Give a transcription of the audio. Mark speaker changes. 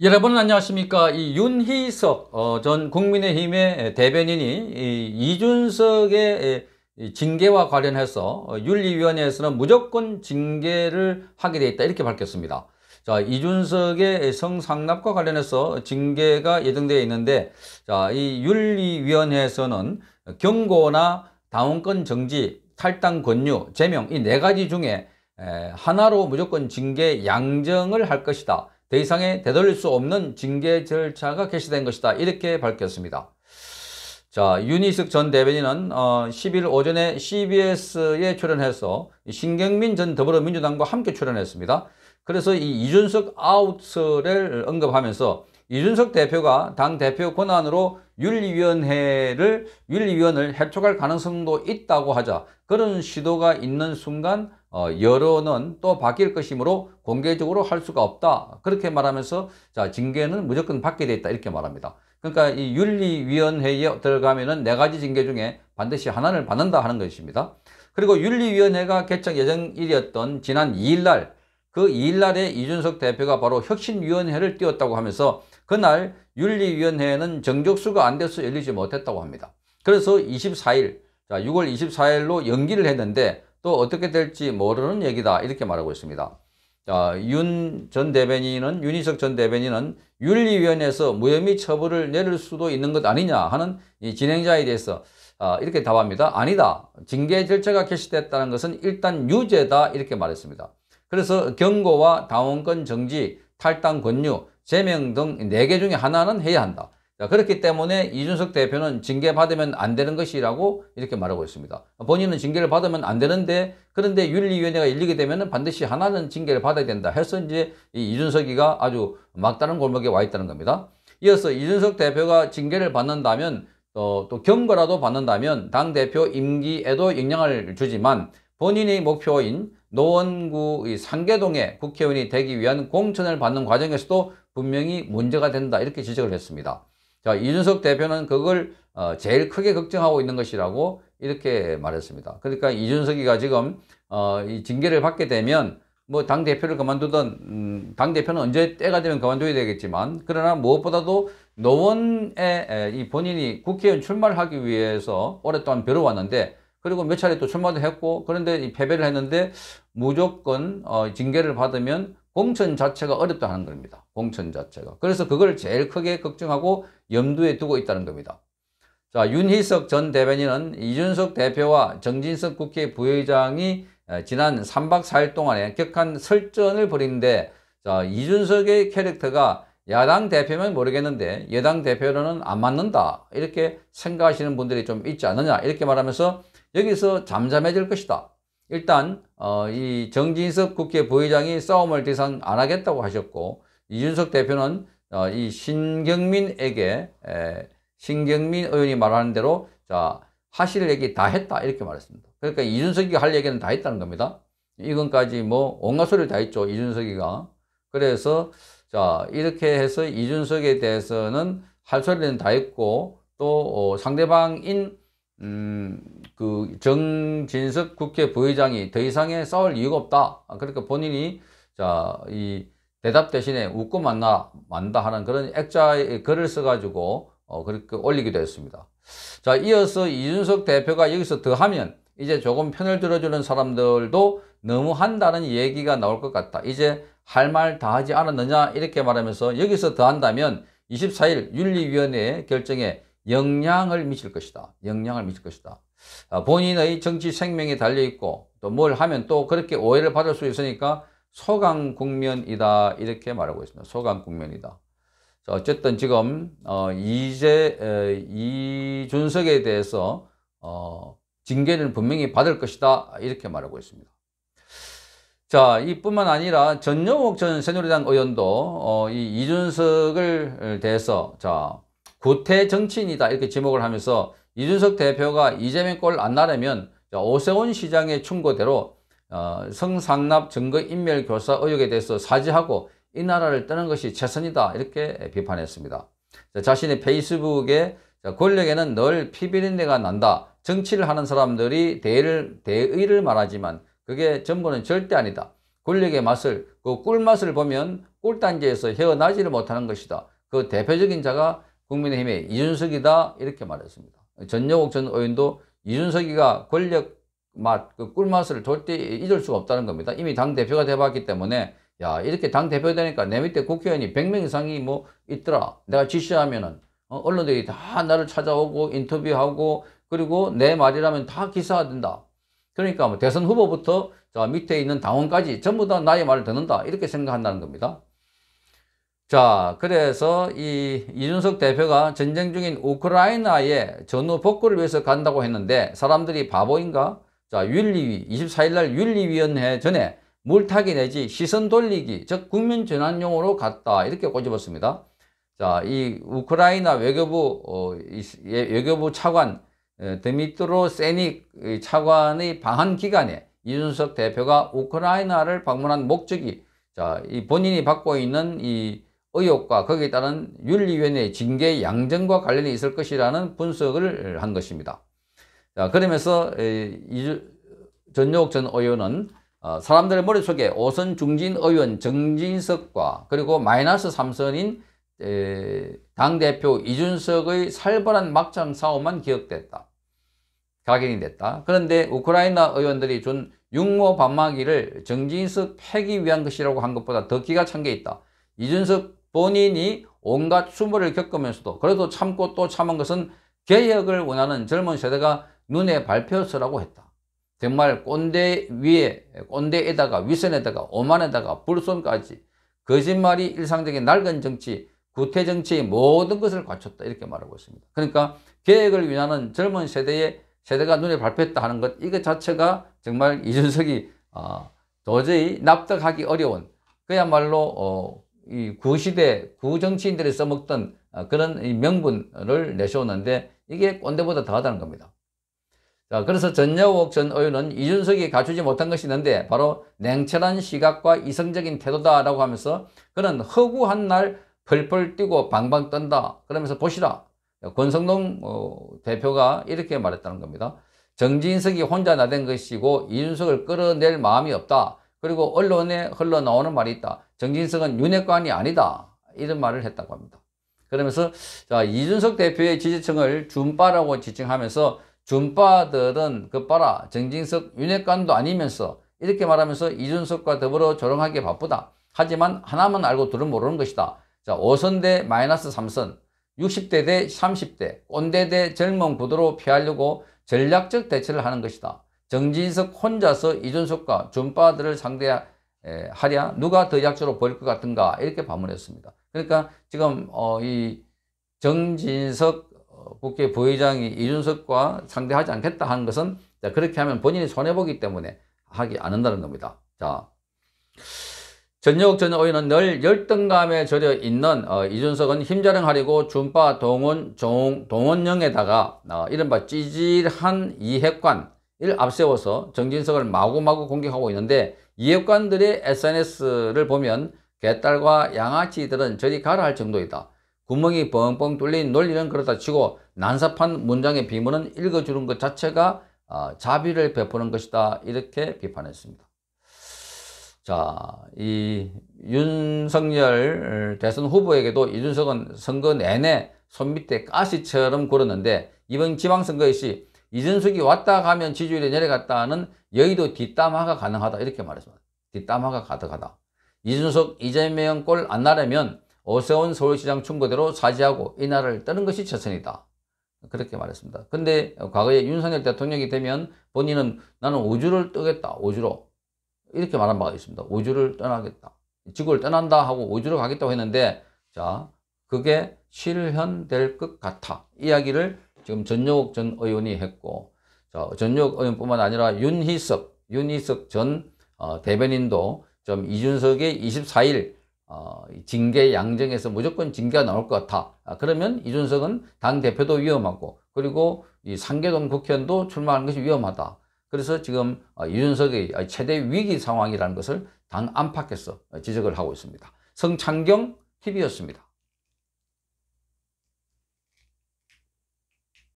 Speaker 1: 여러분 안녕하십니까 이 윤희석 어, 전 국민의힘의 대변인이 이, 이준석의 징계와 관련해서 윤리위원회에서는 무조건 징계를 하게 돼 있다 이렇게 밝혔습니다 자 이준석의 성상납과 관련해서 징계가 예정되어 있는데 자 이 윤리위원회에서는 경고나 당원권 정지 탈당 권유 제명 이 네 가지 중에 하나로 무조건 징계 양정을 할 것이다 더 이상의 되돌릴 수 없는 징계 절차가 개시된 것이다. 이렇게 밝혔습니다. 자, 유니숙전 대변인은 어, 10일 오전에 CBS에 출연해서 신경민 전 더불어민주당과 함께 출연했습니다. 그래서 이 이준석 아웃을 언급하면서 이준석 대표가 당 대표 권한으로 윤리위원회를 윤리위원을 해촉할 가능성도 있다고 하자 그런 시도가 있는 순간 어, 여론은 또 바뀔 것이므로 공개적으로 할 수가 없다. 그렇게 말하면서 자 징계는 무조건 받게 돼 있다 이렇게 말합니다. 그러니까 이 윤리위원회에 들어가면은 네 가지 징계 중에 반드시 하나를 받는다 하는 것입니다. 그리고 윤리위원회가 개척 예정일이었던 지난 2일날 그 2일날에 이준석 대표가 바로 혁신위원회를 띄웠다고 하면서 그날 윤리위원회는 정족수가 안 돼서 열리지 못했다고 합니다. 그래서 24일, 자 6월 24일로 연기를 했는데 또 어떻게 될지 모르는 얘기다 이렇게 말하고 있습니다. 어, 윤전 대변인은 윤희석 전 대변인은 윤리위원회에서 무혐의 처벌을 내릴 수도 있는 것 아니냐 하는 이 진행자에 대해서 어, 이렇게 답합니다. 아니다. 징계 절차가 개시됐다는 것은 일단 유죄다 이렇게 말했습니다. 그래서 경고와 당원권 정지, 탈당 권유, 제명 등 4개 중에 하나는 해야 한다. 자, 그렇기 때문에 이준석 대표는 징계 받으면 안 되는 것이라고 이렇게 말하고 있습니다. 본인은 징계를 받으면 안 되는데 그런데 윤리위원회가 열리게 되면 반드시 하나는 징계를 받아야 된다 해서 이제 이준석이가 아주 막다른 골목에 와 있다는 겁니다. 이어서 이준석 대표가 징계를 받는다면 어, 또 경거라도 받는다면 당대표 임기에도 영향을 주지만 본인의 목표인 노원구 상계동의 국회의원이 되기 위한 공천을 받는 과정에서도 분명히 문제가 된다 이렇게 지적을 했습니다. 자, 이준석 대표는 그걸 어, 제일 크게 걱정하고 있는 것이라고 이렇게 말했습니다. 그러니까 이준석이가 지금 어, 이 징계를 받게 되면 뭐 당대표를 그만두던 음, 당대표는 언제 때가 되면 그만둬야 되겠지만 그러나 무엇보다도 노원에 에, 이 본인이 국회의원 출마를 하기 위해서 오랫동안 벼려왔는데 그리고 몇 차례 또 출마도 했고 그런데 이 패배를 했는데 무조건 어, 징계를 받으면 공천 자체가 어렵다 는 겁니다. 공천 자체가. 그래서 그걸 제일 크게 걱정하고 염두에 두고 있다는 겁니다. 자, 윤희석 전 대변인은 이준석 대표와 정진석 국회 부회장이 지난 3박 4일 동안에 격한 설전을 벌이는데 자, 이준석의 캐릭터가 야당 대표면 모르겠는데 여당 대표로는 안 맞는다 이렇게 생각하시는 분들이 좀 있지 않느냐 이렇게 말하면서 여기서 잠잠해질 것이다. 일단 어, 이 정진섭 국회 부의장이 싸움을 대상 안 하겠다고 하셨고 이준석 대표는 어, 이 신경민에게 에, 신경민 의원이 말하는 대로 자 하실 얘기 다 했다 이렇게 말했습니다. 그러니까 이준석이 할 얘기는 다 했다는 겁니다. 이건까지 뭐 온갖 소리를 다 했죠 이준석이가. 그래서 자 이렇게 해서 이준석에 대해서는 할 소리는 다 했고 또 어, 상대방인 음, 그 정진석 국회 부의장이 더 이상의 싸울 이유가 없다. 아, 그러니까 본인이 자, 이 대답 대신에 웃고 만나 만다 하는 그런 액자의 글을 써가지고 어, 그렇게 올리기도 했습니다. 자, 이어서 이준석 대표가 여기서 더 하면 이제 조금 편을 들어주는 사람들도 너무 한다는 얘기가 나올 것 같다. 이제 할 말 다 하지 않았느냐 이렇게 말하면서 여기서 더 한다면 24일 윤리위원회 결정에 영향을 미칠 것이다. 영향을 미칠 것이다. 아, 본인의 정치 생명이 달려있고 또 뭘 하면 또 그렇게 오해를 받을 수 있으니까 소강 국면이다. 이렇게 말하고 있습니다. 소강 국면이다. 어쨌든 지금 어, 이제 이준석에 대해서 어, 징계는 분명히 받을 것이다. 이렇게 말하고 있습니다. 자, 이뿐만 아니라 전영옥 전 새누리당 의원도 어, 이 이준석을 대해서 자, 구태 정치인이다 이렇게 지목을 하면서 이준석 대표가 이재명 꼴 안 나려면 오세훈 시장의 충고대로 어, 성상납 증거인멸 교사 의혹에 대해서 사죄하고 이 나라를 떠는 것이 최선이다 이렇게 비판했습니다. 자신의 페이스북에 권력에는 늘 피비린내가 난다. 정치를 하는 사람들이 대의를, 대의를 말하지만 그게 전부는 절대 아니다. 권력의 맛을, 그 꿀맛을 보면 꿀단계에서 헤어나지를 못하는 것이다. 그 대표적인 자가 국민의힘의 이준석이다 이렇게 말했습니다. 전여옥 전 의원도 이준석이가 권력 맛, 그 꿀맛을 절대 잊을 수가 없다는 겁니다. 이미 당대표가 돼봤기 때문에 야 이렇게 당대표 되니까 내 밑에 국회의원이 100명 이상이 뭐 있더라. 내가 지시하면은 어, 언론들이 다 나를 찾아오고 인터뷰하고 그리고 내 말이라면 다 기사화된다. 그러니까 뭐 대선 후보부터 자 밑에 있는 당원까지 전부 다 나의 말을 듣는다 이렇게 생각한다는 겁니다. 자, 그래서 이 이준석 대표가 전쟁 중인 우크라이나에 전후 복구를 위해서 간다고 했는데 사람들이 바보인가? 자, 윤리위, 24일날 윤리위원회 전에 물타기 내지 시선 돌리기, 즉 국민 전환용으로 갔다 이렇게 꼬집었습니다. 자, 이 우크라이나 외교부 어, 이, 예, 외교부 차관 드미트로 어, 세닉 차관의 방한 기간에 이준석 대표가 우크라이나를 방문한 목적이 자, 이 본인이 받고 있는 이 의혹과 거기에 따른 윤리위원회의 징계 양정과 관련이 있을 것이라는 분석을 한 것입니다. 자, 그러면서 전 य ो전 의원은 어, 사람들의 머릿속에 오선 중진 의원 정진석과 그리고 마이너스 3선인 당대표 이준석의 살벌한 막장 싸움만 기억됐다. 각인이 됐다. 그런데 우크라이나 의원들이 준 육모 반마기를 정진석 패기 위한 것이라고 한 것보다 더 기가 찬 게 있다. 이준석 본인이 온갖 수모를 겪으면서도 그래도 참고 또 참은 것은 개혁을 원하는 젊은 세대가 눈에 밟혀서라고 했다. 정말 꼰대 위에 꼰대에다가 위선에다가 오만에다가 불손까지 거짓말이 일상적인 낡은 정치 구태정치의 모든 것을 갖췄다 이렇게 말하고 있습니다. 그러니까 계획을 위하는 젊은 세대의 세대가 눈에 밟혔다 하는 것 이것 자체가 정말 이준석이 어, 도저히 납득하기 어려운 그야말로 어, 이 구시대 구정치인들이 써먹던 어, 그런 명분을 내세웠는데 이게 꼰대보다 더하다는 겁니다. 자, 그래서 전여옥 전 의원은 이준석이 갖추지 못한 것이 있는데 바로 냉철한 시각과 이성적인 태도다라고 하면서 그는 허구한 날 펄펄 뛰고 방방 떤다 그러면서 보시라 권성동 어, 대표가 이렇게 말했다는 겁니다. 정진석이 혼자 나댄 것이고 이준석을 끌어낼 마음이 없다. 그리고 언론에 흘러나오는 말이 있다. 정진석은 윤핵관이 아니다. 이런 말을 했다고 합니다. 그러면서 자 이준석 대표의 지지층을 준바라고 지칭하면서 준바들은 그빠라 정진석 윤핵관도 아니면서 이렇게 말하면서 이준석과 더불어 조롱하기 바쁘다. 하지만 하나만 알고 둘은 모르는 것이다. 자 5선 대 마이너스 3선 60대 대 30대 꼰대 대 젊은 구도로 피하려고 전략적 대처를 하는 것이다. 정진석 혼자서 이준석과 준바들을 상대하랴 누가 더 약자로 보일 것 같은가 이렇게 반문했습니다. 그러니까 지금 어, 이 정진석 어, 국회 부의장이 이준석과 상대하지 않겠다 하는 것은 자, 그렇게 하면 본인이 손해보기 때문에 하지 않는다는 겁니다. 자. 전역 전 의원은 늘 열등감에 절여 있는 어, 이준석은 힘자랑하려고 준파 동원 종, 동원령에다가 어, 이른바 찌질한 이핵관 이를 앞세워서 정진석을 마구마구 공격하고 있는데 이역관들의 SNS를 보면 개딸과 양아치들은 저리 가라 할 정도이다. 구멍이 뻥뻥 뚫린 논리는 그렇다 치고 난삽한 문장의 비문은 읽어주는 것 자체가 어, 자비를 베푸는 것이다. 이렇게 비판했습니다. 자, 이 윤석열 대선 후보에게도 이준석은 선거 내내 손 밑에 가시처럼 굴었는데 이번 지방선거에 시 이준석이 왔다 가면 지지율이 내려갔다는 하 여의도 뒷담화가 가능하다 이렇게 말했습니다. 뒷담화가 가득하다. 이준석, 이재명 꼴 안 나려면 오세훈 서울시장 충고대로 사지하고이 나라를 떠는 것이 최선이다. 그렇게 말했습니다. 근데 과거에 윤석열 대통령이 되면 본인은 나는 우주를 뜨겠다. 우주로. 이렇게 말한 바가 있습니다. 우주를 떠나겠다. 지구를 떠난다 하고 우주로 가겠다고 했는데 자 그게 실현될 것 같아. 이야기를 지금 전용욱 전 의원이 했고 자, 전용욱 의원뿐만 아니라 윤희석, 윤희석 전 어, 대변인도 좀 이준석의 24일 어, 징계 양정에서 무조건 징계가 나올 것 같아. 아, 그러면 이준석은 당대표도 위험하고 그리고 이 상계동 국회의원도 출마하는 것이 위험하다. 그래서 지금 어, 이준석의 아, 최대 위기 상황이라는 것을 당 안팎에서 지적을 하고 있습니다. 성창경 TV였습니다.